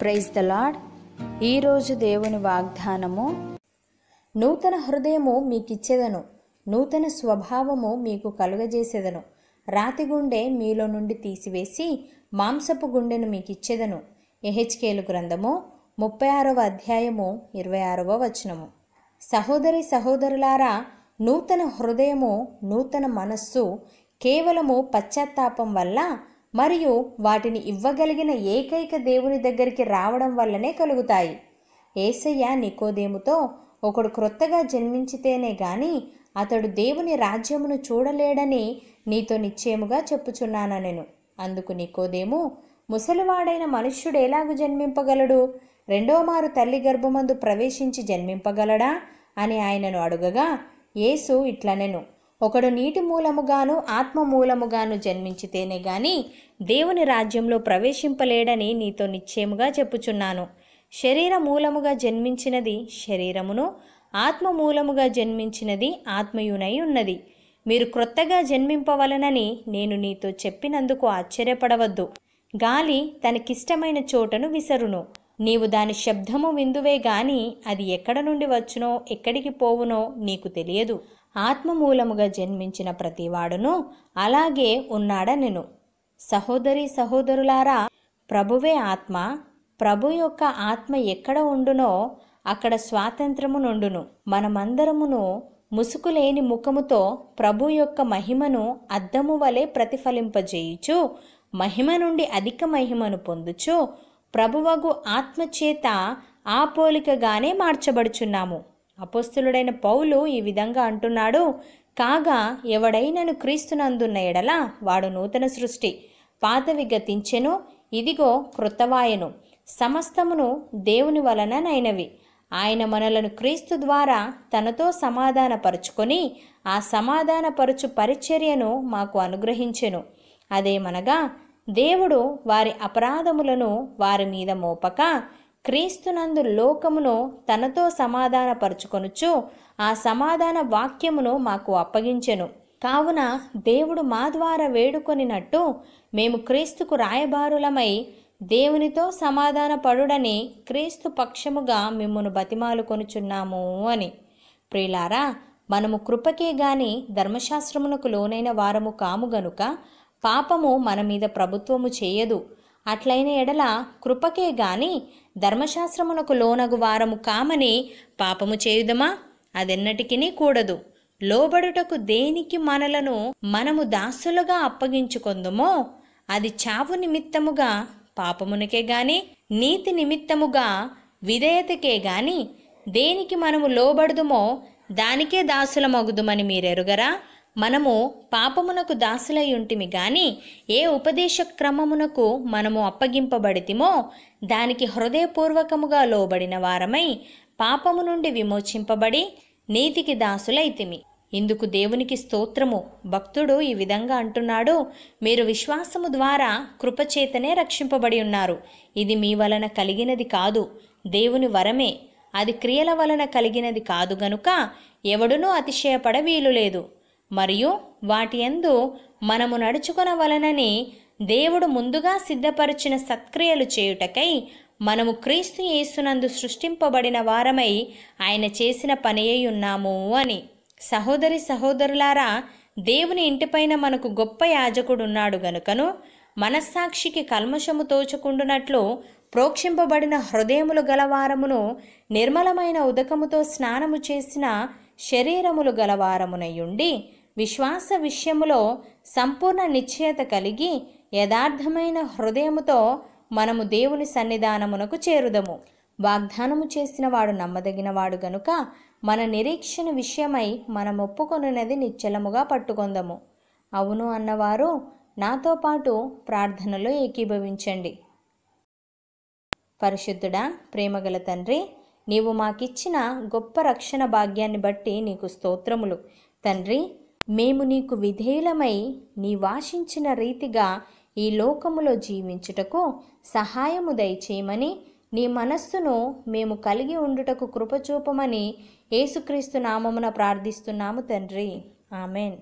praise the lord ఈరోజు దేవుని వాగ్దానము నూతన హృదయము మీకిచ్చేదను నూతన స్వభావము మీకు కలుగజేసేదను రాతి గుండె మీలో నుండి తీసివేసి మాంసపు గుండెను మీకు ఇచ్చేదను ఎహెచ్కేలు గ్రంథము ముప్పై ఆరవ అధ్యాయము ఇరవై ఆరవ వచనము సహోదరి సహోదరులారా నూతన హృదయము నూతన మనస్సు కేవలము పశ్చాత్తాపం వల్ల మరియు వాటిని ఇవ్వగలిగిన ఏకైక దేవుని దగ్గరికి రావడం వల్లనే కలుగుతాయి ఏసయ్య నికోదేముతో ఒకడు క్రొత్తగా జన్మించితేనే గాని అతడు దేవుని రాజ్యమును చూడలేడని నీతో నిశ్చయముగా చెప్పుచున్నాను నేను అందుకు నికోదేము ముసలివాడైన మనుష్యుడు ఎలాగు జన్మింపగలడు రెండో మారు తల్లి గర్భమందు ప్రవేశించి జన్మింపగలడా అని ఆయనను అడుగగా యేసు ఇట్లనెను ఒకడు నీటి మూలముగాను ఆత్మ మూలముగాను జన్మించితేనే గాని దేవుని రాజ్యంలో ప్రవేశింపలేడని నీతో నిశ్చయముగా చెప్పుచున్నాను శరీర మూలముగా జన్మించినది శరీరమును ఆత్మ మూలముగా జన్మించినది ఆత్మయునై ఉన్నది మీరు క్రొత్తగా జన్మింపవలనని నేను నీతో చెప్పినందుకు ఆశ్చర్యపడవద్దు గాలి తనకిష్టమైన చోటను విసరును నీవు దాని శబ్దము విందువే గాని అది ఎక్కడ నుండి వచ్చునో ఎక్కడికి పోవునో నీకు తెలియదు ఆత్మమూలముగా జన్మించిన ప్రతివాడును అలాగే ఉన్నాడనెను సహోదరి సహోదరులారా ప్రభువే ఆత్మ ప్రభు యొక్క ఆత్మ ఎక్కడ ఉండునో అక్కడ స్వాతంత్రము నుండును మనమందరమును ముసుకులేని ముఖముతో ప్రభు యొక్క మహిమను అద్దము వలె ప్రతిఫలింపజేయుచు మహిమ నుండి అధిక మహిమను పొందుచు ప్రభువగు ఆత్మచేత ఆ పోలికగానే మార్చబడుచున్నాము అపస్తులుడైన పౌలు ఈ విధంగా అంటున్నాడు కాగా ఎవడైనను క్రీస్తునందున్న ఎడల వాడు నూతన సృష్టి పాతవి గతించెను ఇదిగో కృతవాయను సమస్తమును దేవుని వలననైనవి ఆయన మనలను క్రీస్తు ద్వారా తనతో సమాధానపరుచుకొని ఆ సమాధానపరుచు పరిచర్యను మాకు అనుగ్రహించెను అదేమనగా దేవుడు వారి అపరాధములను వారి మీద మోపక క్రీస్తునందు లోకమును తనతో సమాధానపరుచుకొనుచు ఆ సమాధాన వాక్యమును మాకు అప్పగించెను కావున దేవుడు మా ద్వారా వేడుకొనినట్టు మేము క్రీస్తుకు రాయబారులమై దేవునితో సమాధాన పడుడని క్రీస్తు పక్షముగా మిమ్మును బతిమాలు కొనుచున్నాము అని ప్రియులారా మనము కృపకే గాని ధర్మశాస్త్రమునకు లోనైన వారము కాము గనుక పాపము మన మీద ప్రభుత్వము చేయదు అట్లైన ఎడల కృపకే గాని ధర్మశాస్త్రమునకు లోనగు వారము కామని పాపము చేయుదమా అదెన్నటికీ కూడదు లోబడుటకు దేనికి మనలను మనము దాసులుగా అప్పగించుకుందుమో అది చావు నిమిత్తముగా పాపమునకే గాని నీతి నిమిత్తముగా విధేయతకే గాని దేనికి మనము లోబడుదుమో దానికే దాసులమగుదుమని మీరెరుగరా మనము పాపమునకు ఉంటిమి గాని ఏ ఉపదేశ క్రమమునకు మనము అప్పగింపబడితిమో దానికి హృదయపూర్వకముగా లోబడిన వారమై పాపము నుండి విమోచింపబడి నీతికి దాసులైతిమి ఇందుకు దేవునికి స్తోత్రము భక్తుడు ఈ విధంగా అంటున్నాడు మీరు విశ్వాసము ద్వారా కృపచేతనే రక్షింపబడి ఉన్నారు ఇది మీ వలన కలిగినది కాదు దేవుని వరమే అది క్రియల వలన కలిగినది కాదు గనుక ఎవడునూ అతిశయపడ వీలు లేదు మరియు వాటి ఎందు మనము వలనని దేవుడు ముందుగా సిద్ధపరిచిన సత్క్రియలు చేయుటకై మనము క్రీస్తు యేసునందు సృష్టింపబడిన వారమై ఆయన చేసిన పనియై ఉన్నాము అని సహోదరి సహోదరులారా దేవుని ఇంటిపైన మనకు గొప్ప యాజకుడున్నాడు గనుకను మనస్సాక్షికి కల్మషము తోచుకుండునట్లు ప్రోక్షింపబడిన హృదయములు గలవారమును నిర్మలమైన ఉదకముతో స్నానము చేసిన శరీరములు గలవారమునయుండి విశ్వాస విషయములో సంపూర్ణ నిశ్చయత కలిగి యథార్థమైన హృదయముతో మనము దేవుని సన్నిధానమునకు చేరుదము వాగ్దానము చేసినవాడు నమ్మదగినవాడు గనుక మన నిరీక్షణ విషయమై మనం ఒప్పుకొనున్నది నిశ్చలముగా పట్టుకుందము అవును అన్నవారు నాతో పాటు ప్రార్థనలో ఏకీభవించండి పరిశుద్ధుడా ప్రేమగల తండ్రి నీవు మాకిచ్చిన గొప్ప రక్షణ భాగ్యాన్ని బట్టి నీకు స్తోత్రములు తండ్రి మేము నీకు విధేయులమై నీ వాషించిన రీతిగా ఈ లోకములో జీవించుటకు సహాయము దయచేయమని నీ మనస్సును మేము కలిగి ఉండుటకు కృపచూపమని యేసుక్రీస్తు నామమున ప్రార్థిస్తున్నాము తండ్రి ఆమెన్